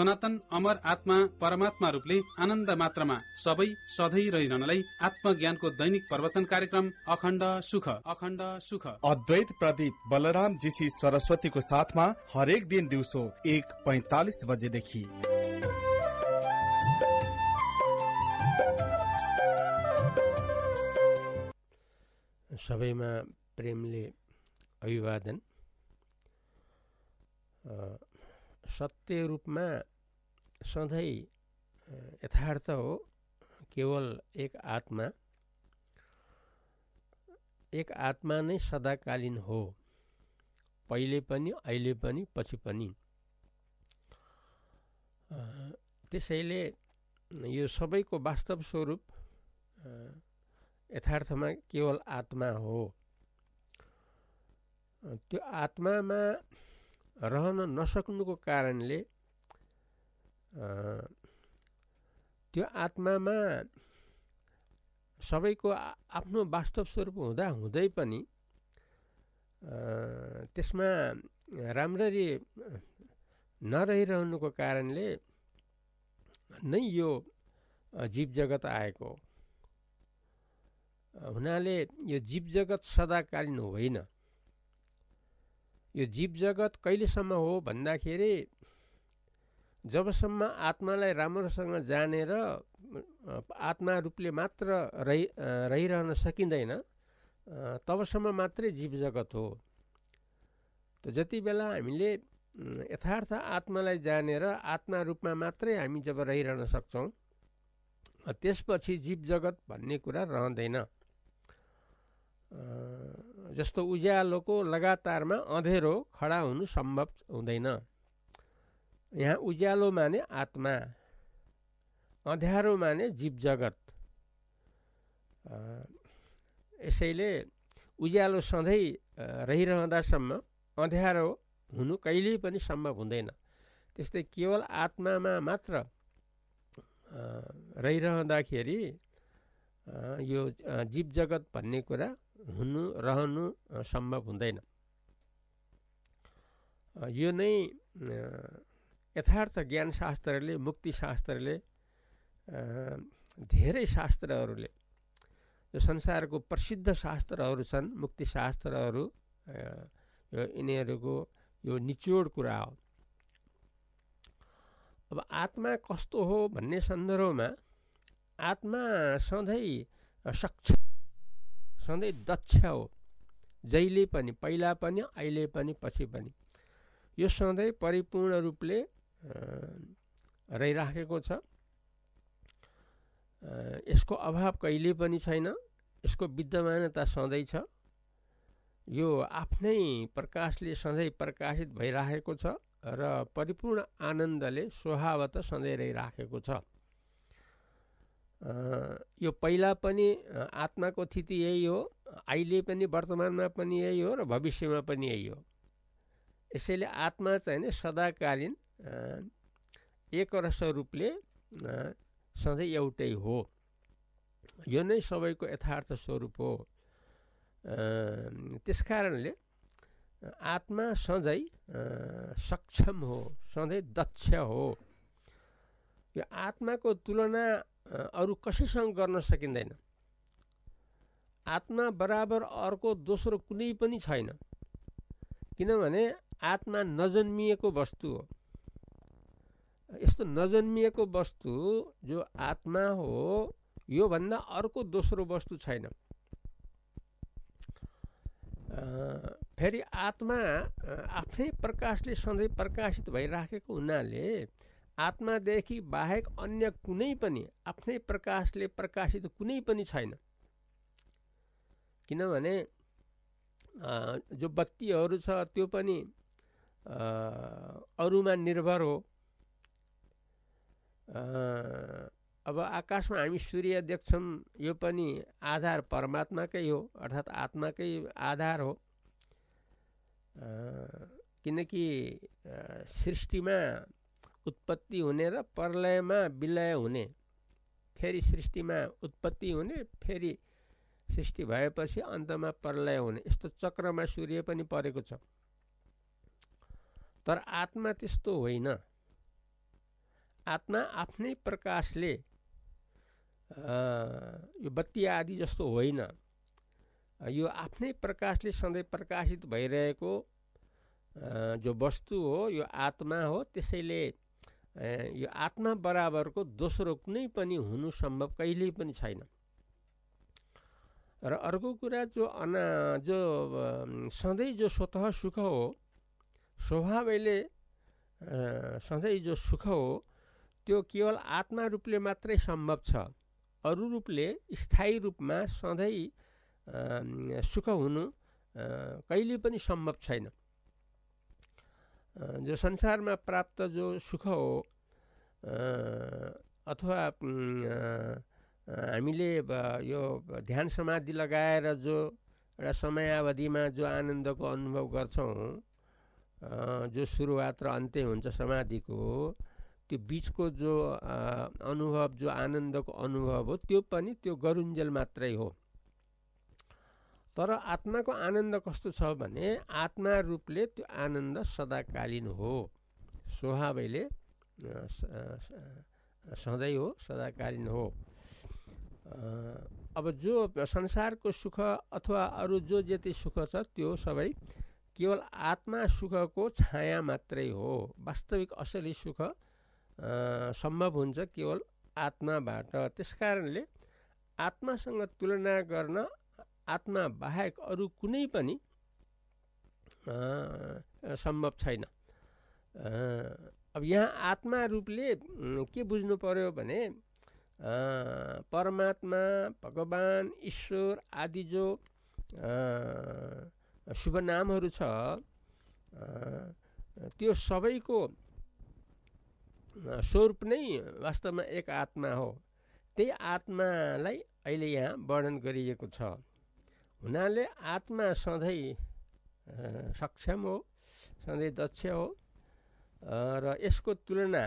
सनातन अमर आत्मा परमात्मा रूपले आनन्द मात्रमा सबै सधैँ रहिरहनलाई आत्मज्ञानको दैनिक प्रवचन कार्यक्रम अखण्ड सुख अखण्ड सुख अद्वैत प्रदीप बलराम जीसी सरस्वतीको साथमा हरेक दिन दिउँसो एक पैतालिस बजेदेखि सबैमा प्रेमले अभिवादन सत्य रूपमा सधैँ यथार्थ हो केवल एक आत्मा एक आत्मा नै सदाकालीन हो पहिले पनि अहिले पनि पछि पनि त्यसैले यो सबैको वास्तव स्वरूप यथार्थमा केवल आत्मा हो त्यो आत्मामा रहन नसक्नुको कारणले त्यो आत्मामा सबैको आफ्नो वास्तव स्वरूप हुँदा हुँदै पनि त्यसमा राम्ररी नरहिरहनुको कारणले नै यो जीव जगत आएको हो हुनाले यो जीव जगत सदाकालीन होइन यो जीव जगत कहिलेसम्म हो भन्दाखेरि जबसम्म आत्मालाई राम्रोसँग जानेर आत्मा रूपले मात्र रहि रहिरहन सकिँदैन तबसम्म मात्रै जीव जगत हो त जति बेला हामीले यथार्थ आत्मालाई जानेर आत्मा रूपमा मात्रै हामी जब रहिरहन सक्छौँ त्यसपछि जीव जगत भन्ने कुरा रहँदैन जस्तो उज्यालोको लगातारमा अँधेरो खडा हुनु सम्भव हुँदैन यहाँ उज्यालो माने आत्मा अँध्यारो माने जीव जगत यसैले उज्यालो सधैँ रहिरहँदासम्म अँध्यारो हुनु कहिल्यै पनि सम्भव हुँदैन त्यस्तै केवल आत्मामा मात्र रहिरहँदाखेरि यो जीव जगत भन्ने कुरा हुनु रहनु सम्भव हुँदैन यो नै यथार्थ ज्ञानशास्त्रले मुक्तिशास्त्रले धेरै शास्त्रहरूले यो संसारको प्रसिद्ध शास्त्रहरू छन् मुक्तिशास्त्रहरू यो यिनीहरूको यो निचोड कुरा हो अब आत्मा कस्तो हो भन्ने सन्दर्भमा आत्मा सधैँ सक्षम सधैँ दक्ष हो जहिले पनि पहिला पनि अहिले पनि पछि पनि यो सधैँ परिपूर्ण रूपले रहिराखेको छ यसको अभाव कहिले पनि छैन यसको विद्यमानता सधैँ छ यो आफ्नै प्रकाशले सधैँ प्रकाशित भइराखेको छ र परिपूर्ण आनन्दले स्वभावत सधैँ रहिराखेको छ यो पहिला पनि आत्माको स्थिति यही हो अहिले पनि वर्तमानमा पनि यही हो र भविष्यमा पनि यही हो यसैले आत्मा चाहिँ सदाकालीन एकरस रूपले सधैँ एउटै हो यो नै सबैको यथार्थ स्वरूप हो त्यस कारणले आत्मा सधैँ सक्षम हो सधैँ दक्ष हो यो आत्माको तुलना अरू कसैसँग गर्न सकिँदैन आत्मा बराबर अर्को दोस्रो कुनै पनि छैन किनभने आत्मा नजन्मिएको वस्तु हो यस्तो नजन्मिएको वस्तु जो आत्मा हो योभन्दा अर्को दोस्रो वस्तु छैन फेरि आत्मा आफ्नै प्रकाशले सधैँ प्रकाशित भइराखेको हुनाले आत्मादेखि बाहेक अन्य कुनै पनि आफ्नै प्रकाशले प्रकाशित कुनै पनि छैन किनभने जो बत्तीहरू छ त्यो पनि अरूमा निर्भर हो अब आकाशमा हामी सूर्य देख्छौँ यो पनि आधार परमात्माकै हो अर्थात् आत्माकै आधार हो किनकि सृष्टिमा उत्पत्ति हुने र प्रलयमा विलय हुने फेरि सृष्टिमा उत्पत्ति हुने फेरि सृष्टि भएपछि अन्तमा प्रलय हुने यस्तो चक्रमा सूर्य पनि परेको छ तर आत्मा त्यस्तो होइन आत्मा आफ्नै प्रकाशले यो बत्ती आदि जस्तो होइन यो आफ्नै प्रकाशले सधैँ प्रकाशित भइरहेको जो वस्तु हो यो आत्मा हो त्यसैले यो आत्मा बराबरको दोस्रो कुनै पनि हुनु सम्भव कहिल्यै पनि छैन र अर्को कुरा जो अना जो सधैँ जो स्वत सुख हो स्वभावैले सधैँ जो सुख हो त्यो केवल आत्मा रूपले मात्रै सम्भव छ अरू रूपले स्थायी रूपमा सधैँ सुख हुनु कहिले पनि सम्भव छैन जो संसारमा प्राप्त जो सुख हो अथवा हामीले यो ध्यान समाधि लगाएर जो एउटा समयावधिमा जो आनन्दको अनुभव गर्छौँ जो सुरुवात र अन्त्य हुन्छ समाधिको त्यो बिचको जो अनुभव जो आनन्दको अनुभव हो त्यो पनि त्यो गरुन्जेल मात्रै हो तर आत्माको आनन्द कस्तो छ भने आत्मा रूपले त्यो आनन्द सदाकालीन हो स्वभावैले सधैँ हो सदाकालीन हो अब जो संसारको सुख अथवा अरू जो जति सुख छ त्यो सबै केवल आत्मा सुखको छाया मात्रै हो वास्तविक असली सुख सम्भव हुन्छ केवल आत्माबाट त्यस कारणले आत्मासँग तुलना गर्न आत्मा बाहेक अरू कुनै पनि सम्भव छैन अब यहाँ आत्मा रूपले के बुझ्नु पर्यो भने परमात्मा भगवान् ईश्वर आदि जो शुभनामहरू छ त्यो सबैको स्वरूप नै वास्तवमा एक आत्मा हो त्यही आत्मालाई अहिले यहाँ वर्णन गरिएको छ हुनाले आत्मा सधैँ सक्षम हो सधैँ दक्ष हो र यसको तुलना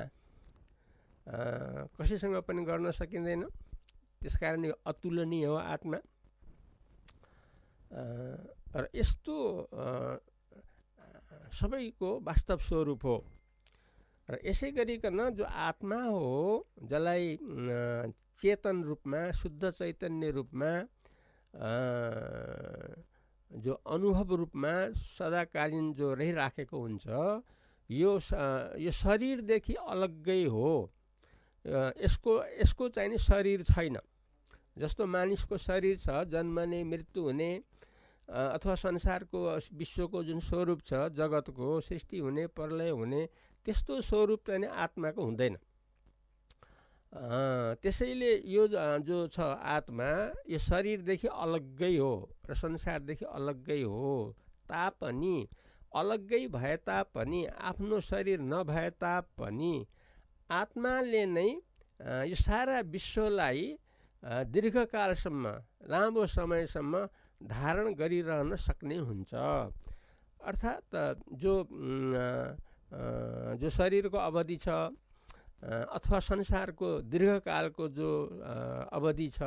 कसैसँग पनि गर्न सकिँदैन त्यस कारण यो अतुलनीय हो आत्मा र यस्तो सबैको वास्तव स्वरूप हो र यसै गरिकन जो आत्मा हो जसलाई चेतन रूपमा शुद्ध चैतन्य रूपमा जो अनुभव रूपमा सदाकालीन जो रहिराखेको हुन्छ यो यो शरीरदेखि अलग्गै हो यसको यसको चाहिने शरीर छैन जस्तो मानिसको शरीर छ जन्मने मृत्यु हुने अथवा संसारको विश्वको जुन स्वरूप छ जगतको सृष्टि हुने प्रलय हुने त्यस्तो स्वरूप चाहिँ आत्माको हुँदैन त्यसैले यो जो छ आत्मा यो शरीरदेखि अलग्गै हो र संसारदेखि अलग्गै हो तापनि अलग्गै भए तापनि आफ्नो शरीर नभए तापनि आत्माले नै यो सारा विश्वलाई दीर्घकालसम्म लामो समयसम्म धारण गरिरहन सक्ने हुन्छ अर्थात् जो जो शरीरको अवधि छ अथवा संसारको दीर्घकालको जो अवधि छ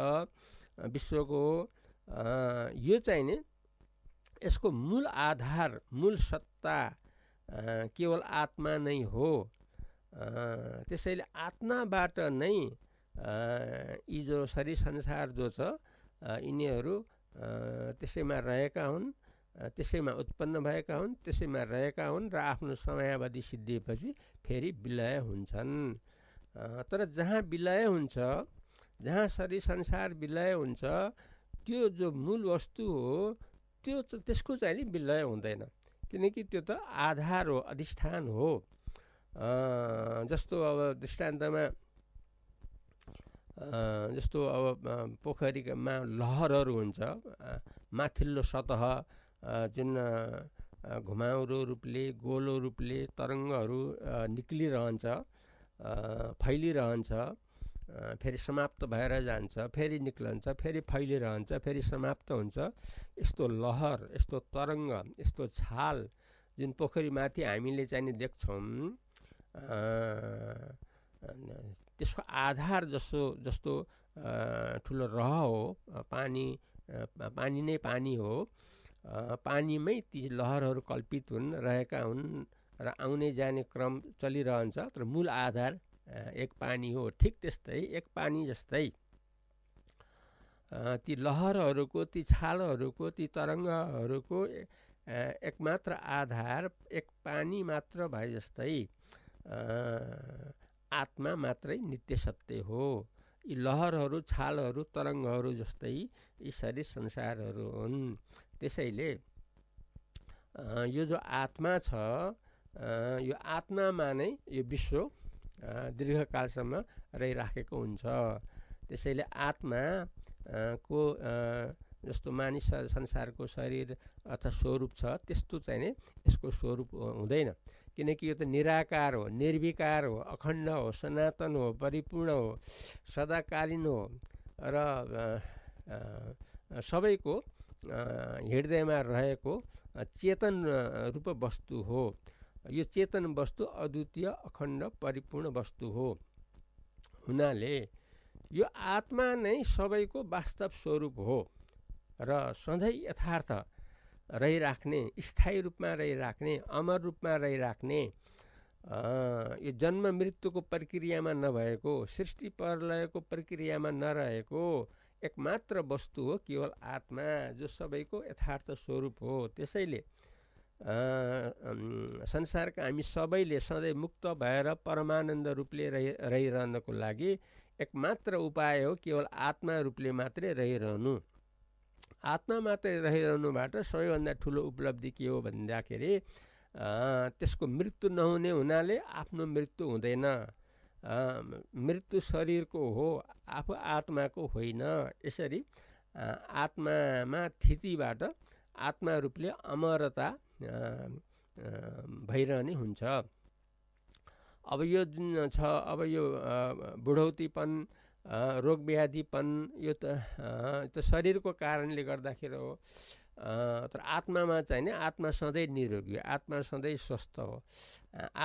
विश्वको यो चाहिँ नि यसको मूल आधार मूल सत्ता केवल आत्मा नै हो त्यसैले आत्माबाट नै यी जो शरीर संसार जो छ यिनीहरू त्यसैमा रहेका हुन् त्यसैमा उत्पन्न भएका हुन् त्यसैमा रहेका हुन् र आफ्नो समयावधि सिद्धिएपछि फेरि विलय हुन्छन् तर जहाँ विलय हुन्छ जहाँ शरीर संसार विलय हुन्छ त्यो जो मूल वस्तु हो त्यो त्यसको चाहिँ नि विलय हुँदैन किनकि त्यो त आधार हो अधिष्ठान हो जस्तो अब दृष्टान्तमा जस्तो अब पोखरीमा लहरहरू हुन्छ माथिल्लो सतह जुन घुमाउरो रूपले गोलो रूपले तरङ्गहरू निक्लिरहन्छ फैलिरहन्छ फेरि समाप्त भएर जान्छ फेरि निक्लन्छ फेरि फैलिरहन्छ फेरि समाप्त हुन्छ यस्तो लहर यस्तो तरङ्ग यस्तो छाल जुन पोखरीमाथि हामीले चाहिँ देख्छौँ त्यसको आधार जस्तो जस्तो ठुलो रह हो पानी पानी नै पानी हो पानीमै ती लहरहरू कल्पित हुन् रहेका हुन् र आउने जाने क्रम चलिरहन्छ तर मूल आधार एक पानी हो ठिक त्यस्तै एक पानी जस्तै ती लहरहरूको ती छालहरूको ती तरङ्गहरूको एकमात्र आधार एक पानी मात्र भए जस्तै आत्मा मात्रै नित्य सत्य हो यी लहरहरू छालहरू तरङ्गहरू जस्तै यसरी संसारहरू हुन् त्यसैले यो जो आत्मा छ यो आत्मामा नै यो विश्व दीर्घकालसम्म रहिराखेको हुन्छ त्यसैले आत्मा को जस्तो मानिस संसारको शरीर अथवा स्वरूप छ त्यस्तो चाहिँ नै यसको स्वरूप हुँदैन किनकि यो त निराकार हो निर्विकार हो अखण्ड हो सनातन हो परिपूर्ण हो सदाकालीन हो र सबैको हृदयमा रहेको चेतन रूप वस्तु हो यो चेतन वस्तु अद्वितीय अखण्ड परिपूर्ण वस्तु हो हुनाले यो आत्मा नै सबैको वास्तव स्वरूप हो र सधैँ यथार्थ रहिराख्ने स्थायी रूपमा रहिराख्ने अमर रूपमा रहिराख्ने यो जन्म मृत्युको प्रक्रियामा नभएको सृष्टि प्रलयको प्रक्रियामा नरहेको एकमात्र वस्तु हो केवल आत्मा जो सबैको यथार्थ स्वरूप हो त्यसैले संसारका हामी सबैले सधैँ मुक्त भएर परमानन्द रूपले रहि रहिरहनको लागि एकमात्र उपाय हो केवल आत्मा रूपले मात्रै रहिरहनु आत्मा मात्रै रहिरहनुबाट सबैभन्दा ठुलो उपलब्धि के हो भन्दाखेरि त्यसको मृत्यु नहुने हुनाले आफ्नो मृत्यु हुँदैन मृत्यु शरीरको हो आफू आत्माको होइन यसरी आत्मामा थितिबाट आत्मा रूपले अमरता भइरहने हुन्छ अब यो जुन छ अब यो बुढौतीपन रोगव्याधिपन यो त त शरीरको कारणले गर्दाखेरि हो तर आत्मामा चाहिँ नि आत्मा सधैँ निरोगी आत्मा सधैँ स्वस्थ हो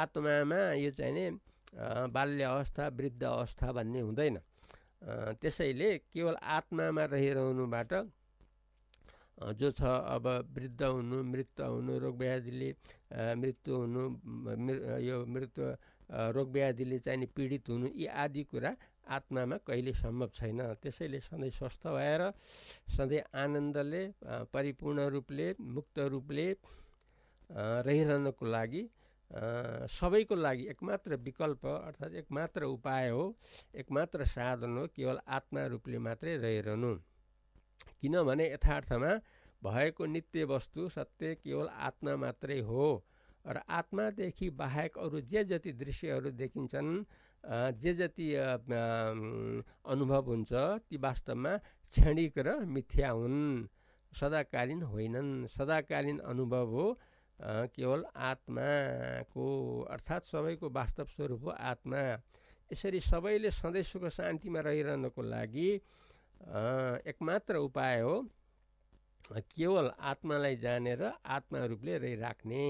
आत्मामा यो चाहिँ नि बाल्य अवस्था वृद्ध अवस्था भन्ने हुँदैन त्यसैले केवल आत्मामा रहिरहनुबाट जो छ अब वृद्ध हुनु मृत्यु हुनु रोगव्याधिले मृत्यु हुनु यो मृत्यु रोगव्याधिले चाहिँ नि पीडित हुनु यी आदि कुरा आत्मामा कहिले सम्भव छैन त्यसैले सधैँ स्वस्थ भएर सधैँ आनन्दले परिपूर्ण रूपले मुक्त रूपले रहिरहनको लागि सबैको लागि एकमात्र विकल्प अर्थात् एकमात्र उपाय हो एकमात्र साधन हो केवल आत्मा रूपले मात्रै रहिरहनु किनभने यथार्थमा भएको नित्य वस्तु सत्य केवल आत्मा मात्रै हो र आत्मादेखि बाहेक अरू जे जति दृश्यहरू देखिन्छन् जे जति अनुभव हुन्छ ती वास्तवमा क्षणिक र मिथ्या हुन् सदाकालीन होइनन् सदाकालीन अनुभव हो केवल आत्माको अर्थात् सबैको वास्तव स्वरूप हो आत्मा यसरी सबैले सधैँ सुख शान्तिमा रहिरहनको लागि एकमात्र उपाय हो केवल आत्मालाई जानेर आत्मा रूपले रहिराख्ने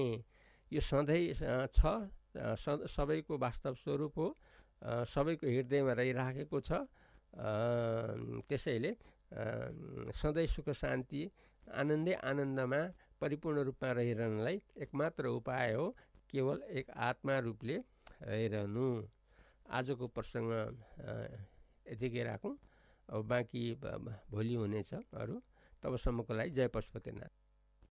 यो सधैँ छ सबैको वास्तव स्वरूप हो सबैको हृदयमा रहिराखेको छ त्यसैले सधैँ सुख शान्ति आनन्दै आनन्दमा परिपूर्ण रूपमा रहिरहनलाई एकमात्र उपाय हो केवल एक आत्मा रूपले रहिरहनु आजको प्रसङ्ग यतिकै राखौँ अब बाँकी भोलि हुनेछ अरू तबसम्मको लागि जय पशुपतिनाथ